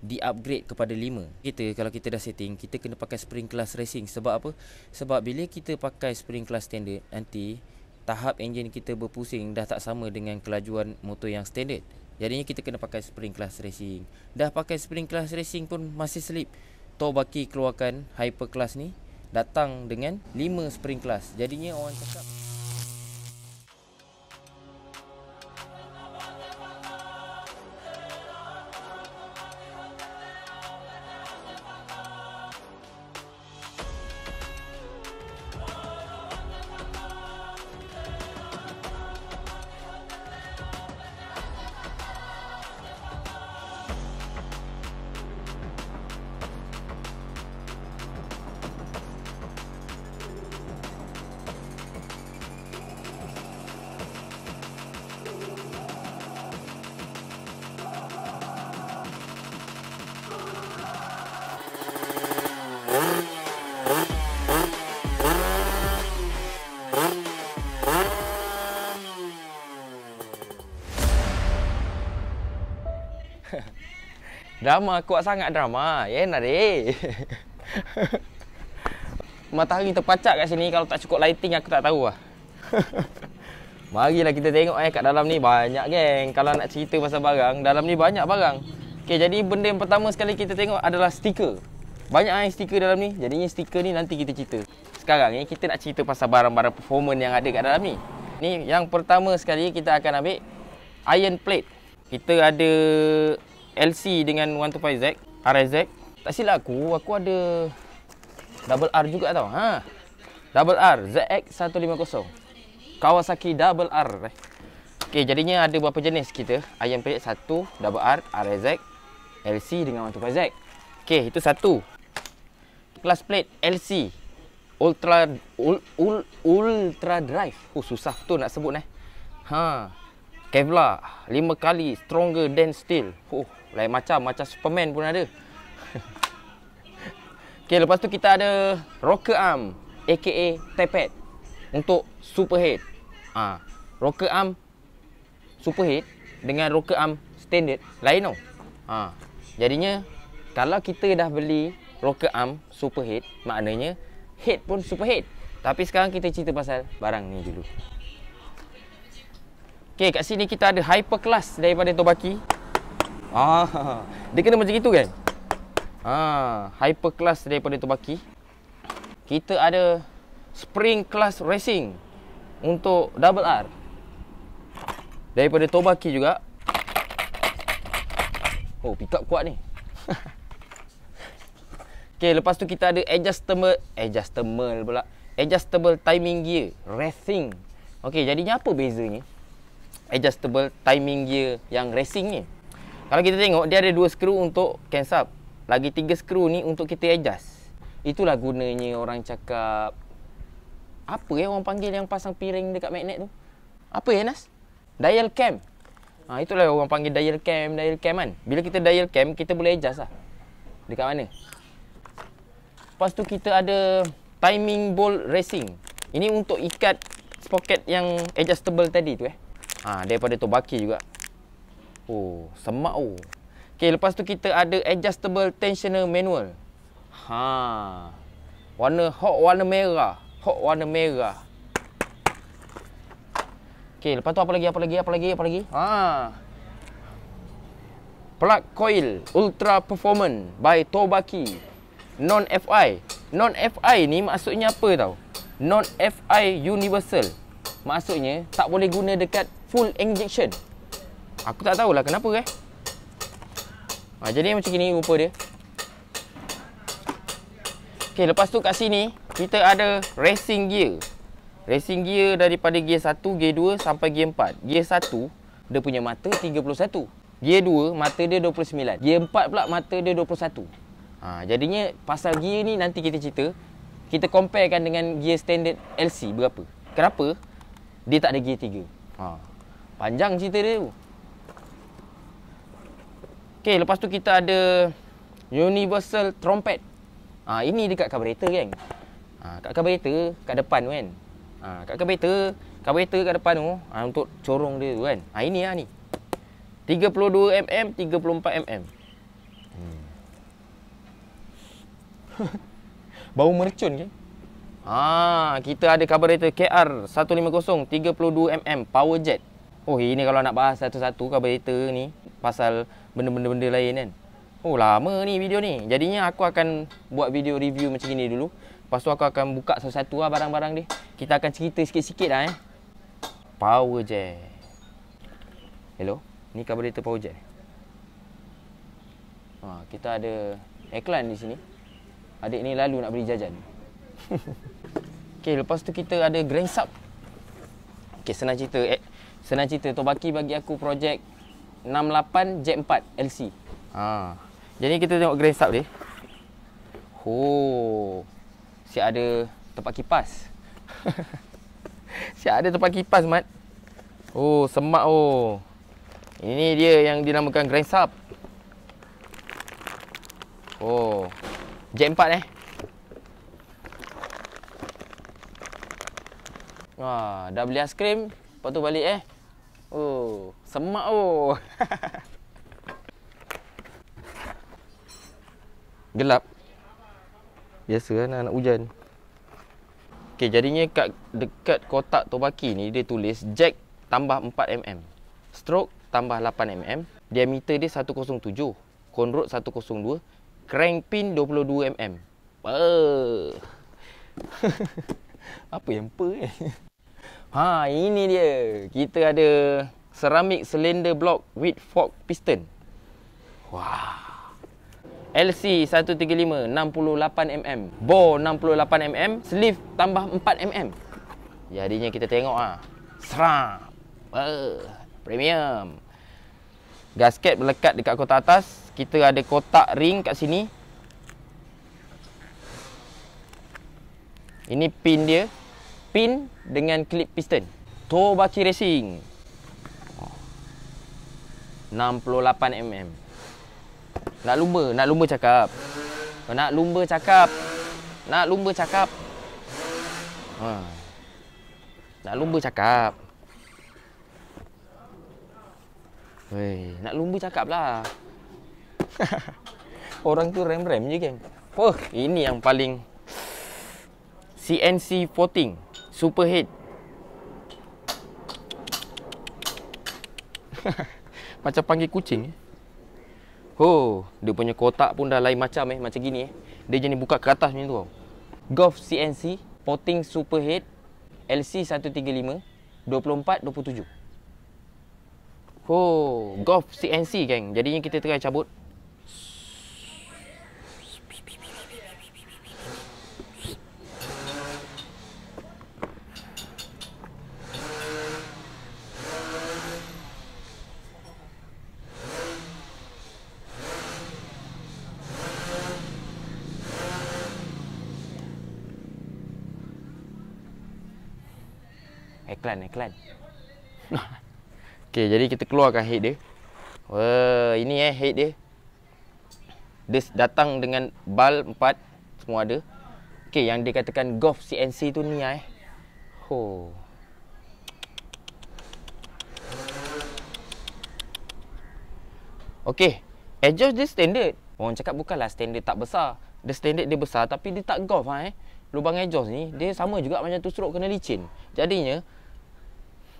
di upgrade kepada 5 kita kalau kita dah setting kita kena pakai spring class racing sebab apa sebab bila kita pakai spring class standard nanti tahap enjin kita berpusing dah tak sama dengan kelajuan motor yang standard jadinya kita kena pakai spring class racing dah pakai spring class racing pun masih slip tow baki keluarkan hyper class ni datang dengan 5 spring class jadinya orang cakap Drama kuat sangat drama. Ya yeah, kan, nari. Matahari terpacak kat sini kalau tak cukup lighting aku tak tahu lah. Marilah kita tengok eh kat dalam ni banyak geng. Kalau nak cerita pasal barang, dalam ni banyak barang. Okey, jadi benda yang pertama sekali kita tengok adalah stiker. Banyak ah stiker dalam ni. Jadinya stiker ni nanti kita cerita. Sekarang ni eh, kita nak cerita pasal barang-barang performance yang ada kat dalam ni. Ni yang pertama sekali kita akan ambil iron plate. Kita ada LC dengan 125Z RSZ Tak silap aku Aku ada Double R juga tau ha? Double R ZX150 Kawasaki Double R eh. Okay jadinya ada berapa jenis kita Ayam pelik satu Double R RSZ LC dengan 125Z Okay itu satu Plus plate LC Ultra ul, ul, Ultra Drive Oh susah tu nak sebut eh Ha Kevlar 5 kali stronger than steel Oh lain macam Macam Superman pun ada Okay lepas tu kita ada Rocker Arm AKA Tepet Untuk Superhead ha. Rocker Arm Superhead Dengan Rocker Arm Standard Lain tau ha. Jadinya Kalau kita dah beli Rocker Arm Superhead Maknanya Head pun Superhead Tapi sekarang kita cerita pasal Barang ni dulu Okay kat sini kita ada Hyperclass Daripada Tobaki Ah, dia kena macam itu, kan? Ah, hyper class daripada Tobaki. Kita ada spring class racing untuk double R. Daripada Tobaki juga. Oh, pick up kuat ni. okay, lepas tu kita ada adjustable adjustable pula. Adjustable timing gear racing. Okay, jadinya apa bezanya? Adjustable timing gear yang racing ni. Kalau kita tengok dia ada dua skru untuk cans up. Lagi tiga skru ni untuk kita adjust. Itulah gunanya orang cakap apa eh orang panggil yang pasang piring dekat magnet tu? Apa ya Nas? Dial cam. Ha, itulah orang panggil dial cam, dial cam kan. Bila kita dial cam, kita boleh adjust lah. Dekat mana? Lepas tu kita ada timing bolt racing. Ini untuk ikat sprocket yang adjustable tadi tu eh. Ha, daripada tu baki juga. Oh, semak oh. Okey, lepas tu kita ada adjustable tensioner manual. Ha. Warna hot warna merah. Hot warna merah. Okey, lepas tu apa lagi? Apa lagi? Apa lagi? Apa lagi? Ha. Plug coil ultra performance by Tobaki. Non FI. Non FI ni maksudnya apa tau? Non FI universal. Maksudnya tak boleh guna dekat full injection. Aku tak tahulah kenapa eh. Ha, jadi macam ni rupa dia. Okey, lepas tu kat sini kita ada racing gear. Racing gear daripada gear 1, gear 2 sampai gear 4. Gear 1 dia punya mata 31. Gear 2 mata dia 29. Gear 4 pula mata dia 21. Ha, jadinya pasal gear ni nanti kita cerita. Kita comparekan dengan gear standard LC berapa. Kenapa? Dia tak ada gear 3. Ha. Panjang cerita dia tu. Okay, lepas tu kita ada universal trompet. Ha, ah, ini dekat carburetor kan. Ha, kat carburetor kat depan tu kan. Ha, kat carburetor, carburetor kat depan tu ha, untuk corong dia tu kan. Ha, ini lah ni. 32 mm, 34 mm. Hmm. Bau mercun ke? Ha, kita ada carburetor KR150 32 mm power jet. Oh, ini kalau nak bahas satu-satu carburetor ni pasal benda-benda lain kan Oh lama ni video ni Jadinya aku akan buat video review macam ni dulu Lepas tu aku akan buka satu-satu lah barang-barang dia Kita akan cerita sikit-sikit lah eh Power je Hello Ni carburetor power jet ha, Kita ada Eklan di sini Adik ni lalu nak beri jajan Okay lepas tu kita ada Grand Sub Okay senang cerita eh, Senang cerita Tobaki bagi aku projek 68 Jet 4 LC. Ha. Jadi kita tengok grand sub dia. Oh. Si ada tempat kipas. si ada tempat kipas, Mat. Oh, semak oh. Ini dia yang dinamakan grand sub. Oh. Jet 4 eh. Wah, dah beli aiskrim, lepas tu balik eh. Oh. Semak oh. Gelap. Biasa kan lah anak hujan. Okey, jadinya kat dekat kotak tobaki ni dia tulis jack tambah 4 mm. Stroke tambah 8 mm. Diameter dia 107. Cone rod 102. Crank pin 22 mm. Uh. Apa yang per eh? Ha, ini dia. Kita ada ceramic cylinder block with fork piston. Wah. LC 135 68 mm, bore 68 mm, sleeve tambah 4 mm. Ya, jadinya kita tengok ah. Seram. Uh, premium. Gasket melekat dekat kotak atas. Kita ada kotak ring kat sini. Ini pin dia. Pin dengan clip piston. Toba Racing. 68mm Nak lumba, nak lumba cakap Nak lumba cakap Nak lumba cakap ha. Nak lumba cakap Wey, Nak lumba cakap lah Orang tu rem-rem je kan Wah, Ini yang paling CNC 14 Superhead Ha macam panggil kucing eh. Oh, dia punya kotak pun dah lain macam eh, macam gini eh. Dia jenis buka ke atas macam tu tau. Golf CNC poting Superhead LC135 24 27. Oh, Golf CNC geng. Jadinya kita try cabut iklan iklan. Okey, jadi kita keluarkan head dia. Wah, ini eh head dia. Dia datang dengan bal empat semua ada. Okey, yang dikatakan golf CNC tu ni eh. Ho. Oh. Okey, adjust dia standard. Orang cakap bukanlah standard tak besar. The standard dia besar tapi dia tak golf ha, eh. Lubang adjust ni dia sama juga macam tu stroke kena licin. Jadinya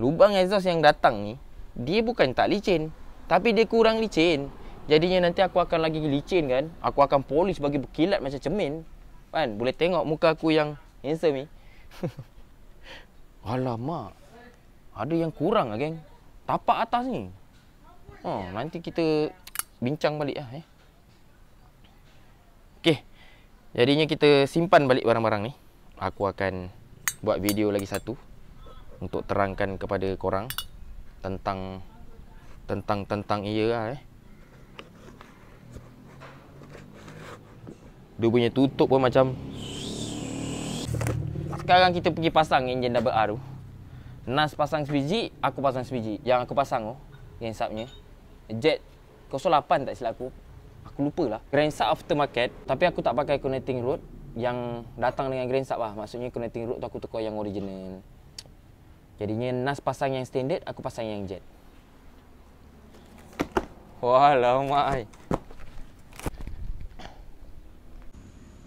lubang exhaust yang datang ni dia bukan tak licin tapi dia kurang licin jadinya nanti aku akan lagi licin kan aku akan polish bagi berkilat macam cermin kan boleh tengok muka aku yang handsome ni alamak ada yang kurang lah geng tapak atas ni oh, nanti kita bincang balik lah eh Okay. jadinya kita simpan balik barang-barang ni aku akan buat video lagi satu untuk terangkan kepada korang tentang tentang tentang ia lah eh. Dia punya tutup pun macam Sekarang kita pergi pasang enjin double R tu. Nas pasang sebiji, aku pasang sebiji. Yang aku pasang tu, yang subnya Jet 08 tak silap aku. Aku lupalah. Grand Sub aftermarket, tapi aku tak pakai connecting rod yang datang dengan Grand Sub lah. Maksudnya connecting rod tu aku tukar yang original. Jadinya Nas pasang yang standard, aku pasang yang jet. Walau mai.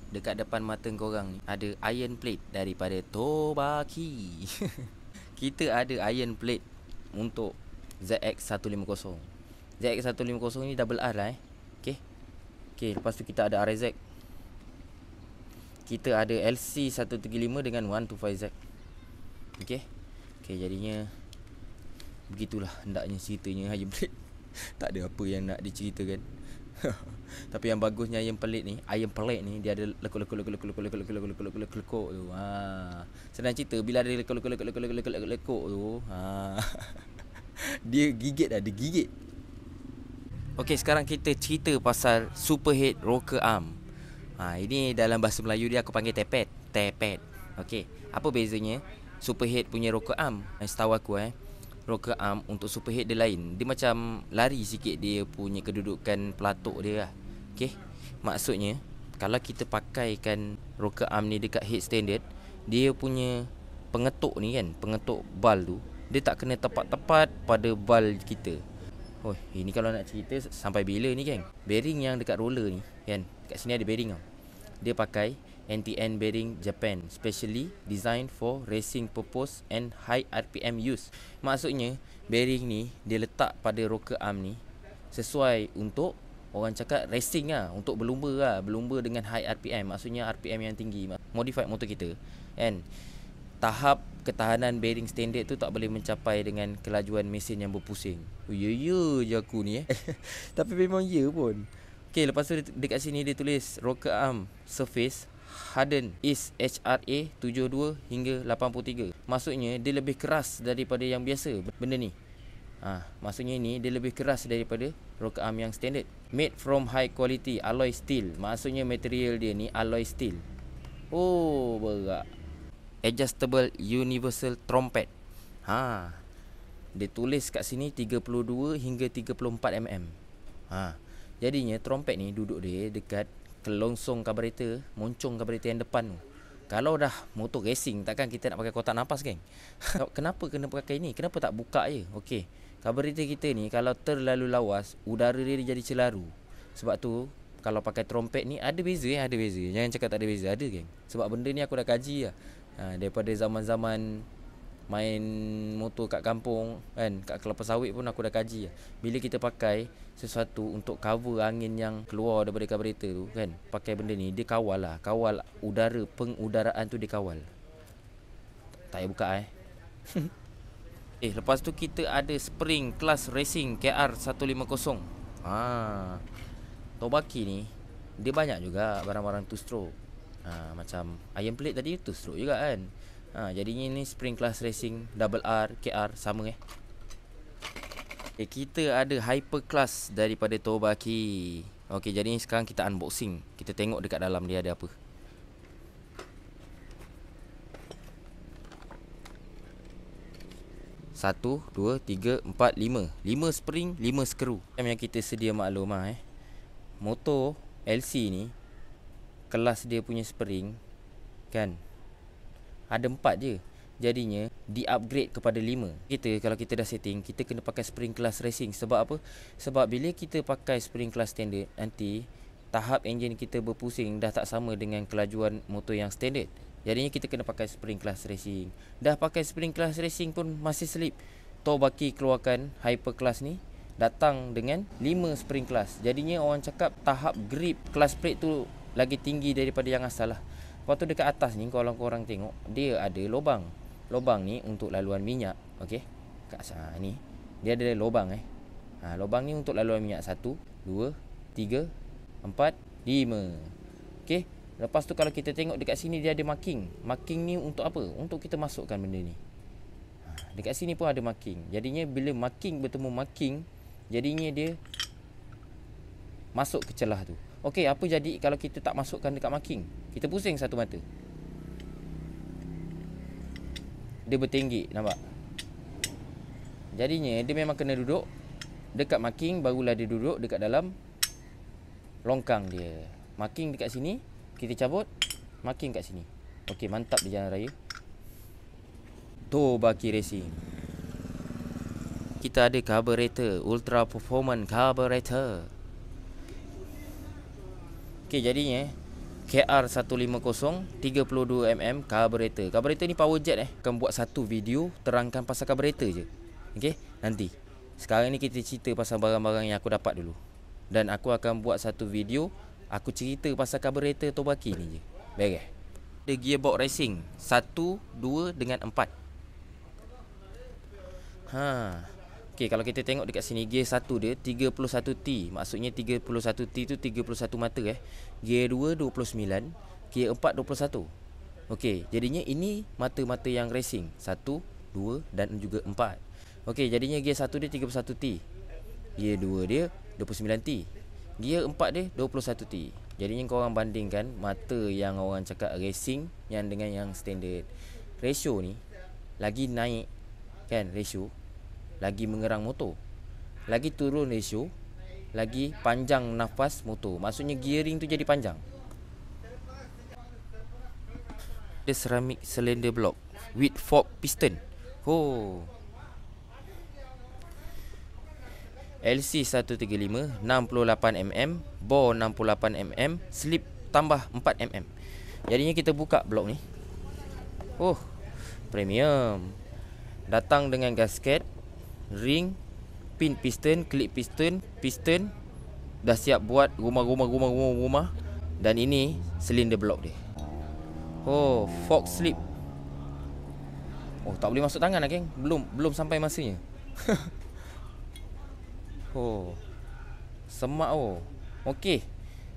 Dekat depan mata korang ni ada iron plate daripada Tobaki. Kita ada iron plate untuk ZX150. ZX150 ni double R lah eh. Okey. Okey, lepas tu kita ada RZ. Kita ada LC135 dengan 125Z. Okey. Okay jadinya Begitulah hendaknya ceritanya Haji Pelik Tak ada apa yang nak diceritakan Tapi yang bagusnya ayam pelit ni Ayam pelit ni dia ada lekuk lekuk lekuk lekuk lekuk lekuk lekuk lekuk lekuk lekuk lekuk lekuk tu ha. Senang cerita bila ada lekuk lekuk lekuk lekuk lekuk lekuk lekuk lekuk tu ha. Dia gigit dah dia gigit Okay sekarang kita cerita pasal Superhead Rocker Arm ha, Ini dalam bahasa Melayu dia aku panggil tepet Tepet Okay apa bezanya Superhead punya Rocker Arm eh, Setahu aku eh Rocker Arm untuk Superhead dia lain Dia macam lari sikit dia punya kedudukan pelatuk dia lah Okay Maksudnya Kalau kita pakaikan Rocker Arm ni dekat head standard Dia punya pengetuk ni kan Pengetuk bal tu Dia tak kena tepat-tepat pada bal kita Oh, ini kalau nak cerita sampai bila ni geng? Bearing yang dekat roller ni kan. Dekat sini ada bearing tau. Dia pakai Anti end bearing Japan specially designed for racing purpose and high RPM use. Maksudnya bearing ni dia letak pada rocker arm ni sesuai untuk orang cakap racing lah untuk berlumba lah berlumba dengan high RPM maksudnya RPM yang tinggi modified motor kita kan tahap ketahanan bearing standard tu tak boleh mencapai dengan kelajuan mesin yang berpusing oh, ya ya je aku ni eh tapi memang ya pun Okay, lepas tu dekat sini dia tulis rocker arm surface Harden is HRA 72 hingga 83. Maksudnya dia lebih keras daripada yang biasa benda ni. Ha, maksudnya ni dia lebih keras daripada rocket arm yang standard. Made from high quality alloy steel. Maksudnya material dia ni alloy steel. Oh, berat. Adjustable universal trompet. Ha. Dia tulis kat sini 32 hingga 34 mm. Ha. Jadinya trompet ni duduk dia dekat kelongsong karburetor, moncong karburetor yang depan tu. Kalau dah motor racing takkan kita nak pakai kotak nafas geng. kenapa kena pakai ini? Kenapa tak buka je? Okey. Karburetor kita ni kalau terlalu lawas, udara dia jadi celaru. Sebab tu kalau pakai trompet ni ada beza eh, ada beza. Jangan cakap tak ada beza, ada geng. Sebab benda ni aku dah kaji lah. Ha, daripada zaman-zaman main motor kat kampung kan kat kelapa sawit pun aku dah kaji bila kita pakai sesuatu untuk cover angin yang keluar daripada carburetor tu kan pakai benda ni dia kawal lah kawal udara pengudaraan tu dia kawal tak payah buka eh eh lepas tu kita ada spring class racing KR150 ha tobaki ni dia banyak juga barang-barang two stroke ha, macam iron plate tadi two stroke juga kan Ha, jadinya ni spring class racing double R KR sama eh. Okay, eh, kita ada hyper class daripada Tobaki. Okey jadi sekarang kita unboxing. Kita tengok dekat dalam dia ada apa. Satu, dua, tiga, empat, lima Lima spring, lima skru Yang kita sedia maklum lah eh Motor LC ni Kelas dia punya spring Kan ada empat je jadinya di upgrade kepada lima. kita kalau kita dah setting kita kena pakai spring class racing sebab apa sebab bila kita pakai spring class standard nanti tahap enjin kita berpusing dah tak sama dengan kelajuan motor yang standard jadinya kita kena pakai spring class racing dah pakai spring class racing pun masih slip tow baki keluarkan hyper class ni datang dengan lima spring class jadinya orang cakap tahap grip class plate tu lagi tinggi daripada yang asal lah Lepas tu dekat atas ni kalau korang tengok dia ada lubang. Lubang ni untuk laluan minyak. Okey. Kat sana ni dia ada lubang eh. Ha, lubang ni untuk laluan minyak satu, dua, tiga, empat, lima, Okey. Lepas tu kalau kita tengok dekat sini dia ada marking. Marking ni untuk apa? Untuk kita masukkan benda ni. Ha, dekat sini pun ada marking. Jadinya bila marking bertemu marking, jadinya dia masuk ke celah tu. Okey, apa jadi kalau kita tak masukkan dekat marking? Kita pusing satu mata. Dia bertinggi, nampak? Jadinya, dia memang kena duduk dekat marking, barulah dia duduk dekat dalam longkang dia. Marking dekat sini, kita cabut, marking dekat sini. Okey, mantap di jalan raya. Toba Baki Racing. Kita ada carburetor, ultra performance carburetor. Okey jadinya KR150 32mm carburetor. Carburetor ni power jet eh. Akan buat satu video terangkan pasal carburetor je. Okey, nanti. Sekarang ni kita cerita pasal barang-barang yang aku dapat dulu. Dan aku akan buat satu video aku cerita pasal carburetor Tobaki ni je. Beres. Eh? The gearbox racing 1 2 dengan 4. Ha. Okey, kalau kita tengok dekat sini gear 1 dia 31 T. Maksudnya 31 T tu 31 mata eh. Gear 2 29, gear 4 21. Okey, jadinya ini mata-mata yang racing. 1, 2 dan juga 4. Okey, jadinya gear 1 dia 31 T. Gear 2 dia 29 T. Gear 4 dia 21 T. Jadinya kau orang bandingkan mata yang orang cakap racing yang dengan yang standard. Ratio ni lagi naik kan ratio lagi mengerang motor. Lagi turun ratio, lagi panjang nafas motor. Maksudnya gearing tu jadi panjang. Ada ceramic cylinder block with fork piston. Ho. Oh. LC 135 68 mm, bore 68 mm, slip tambah 4 mm. Jadinya kita buka blok ni. Oh, premium. Datang dengan gasket, ring, pin piston, klik piston, piston dah siap buat rumah-rumah-rumah-rumah-rumah dan ini silinder blok dia. Oh, fork slip. Oh, tak boleh masuk tangan lah, geng. Belum belum sampai masanya. oh. Semak oh. Okey.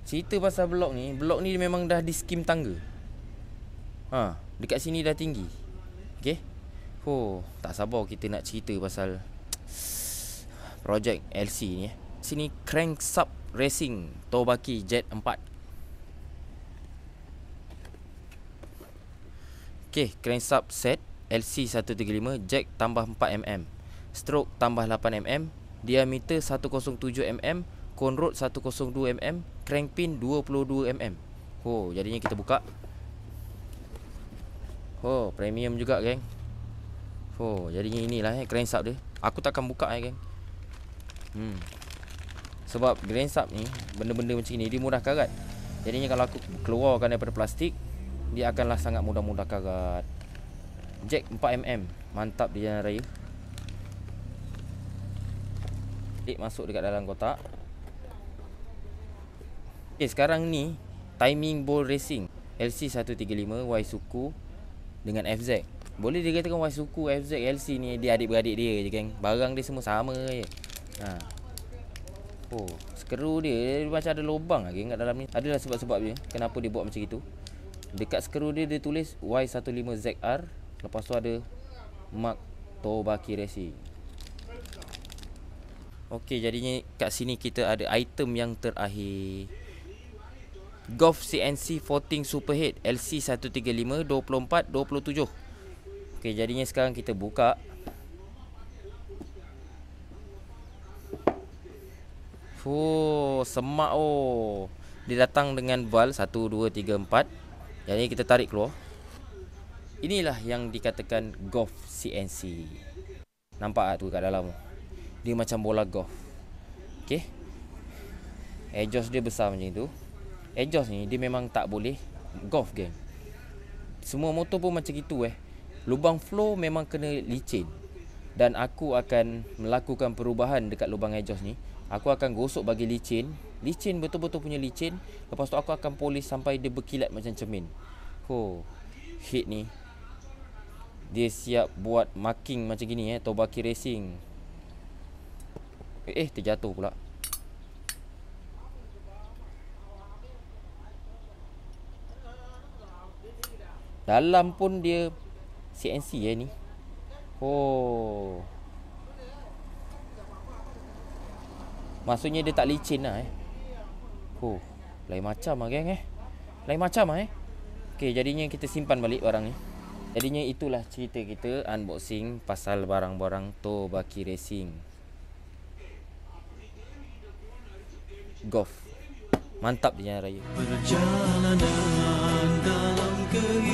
Cerita pasal blok ni, blok ni memang dah di skim tangga. Ha, dekat sini dah tinggi. Okey. Oh, tak sabar kita nak cerita pasal Projek LC ni eh. Sini crank sub racing Tobaki Jet 4 Okay crank sub set LC 135 Jack tambah 4mm Stroke tambah 8mm Diameter 107mm Cone rod 102mm Crank pin 22mm Oh jadinya kita buka Oh premium juga geng Oh, jadi inilah eh crankshaft dia. Aku tak akan buka eh, geng. Hmm. Sebab crankshaft ni benda-benda macam ni dia mudah karat. Jadinya kalau aku keluarkan daripada plastik, dia akanlah sangat mudah-mudah karat. Jack 4mm. Mantap dia yang raya. Klik masuk dekat dalam kotak. Okay, eh, sekarang ni timing ball racing LC135 Y suku dengan FZ. Boleh dikatakan Y suku FZ LC ni Dia adik-beradik dia je geng Barang dia semua sama je ha. Oh Skru dia, dia, macam ada lubang lagi kat dalam ni Adalah sebab-sebab dia Kenapa dia buat macam itu Dekat skru dia dia tulis Y15ZR Lepas tu ada Mark Tobaki Racing Okey jadinya kat sini kita ada item yang terakhir Golf CNC 14 Superhead LC 135 24 27 Okey, jadinya sekarang kita buka. Fuh, semak oh. Dia datang dengan bal 1 2 3 4. Jadi kita tarik keluar. Inilah yang dikatakan golf CNC. Nampak tak tu kat dalam? Dia macam bola golf. Okey. Ejos dia besar macam itu. Ejos ni dia memang tak boleh golf game. Semua motor pun macam gitu eh lubang flow memang kena licin dan aku akan melakukan perubahan dekat lubang ejos ni aku akan gosok bagi licin licin betul-betul punya licin lepas tu aku akan polis sampai dia berkilat macam cermin ho oh, hit ni dia siap buat marking macam gini eh tobaki racing eh, eh terjatuh pula dalam pun dia CNC ya eh, ni. Oh. Maksudnya dia tak licin lah eh. Oh, lain macam ah geng eh. Lain macam ah eh. Okey, jadinya kita simpan balik barang ni. Jadinya itulah cerita kita unboxing pasal barang-barang Tobaki Racing. Golf. Mantap dia raya. Perjalanan dalam kehidupan.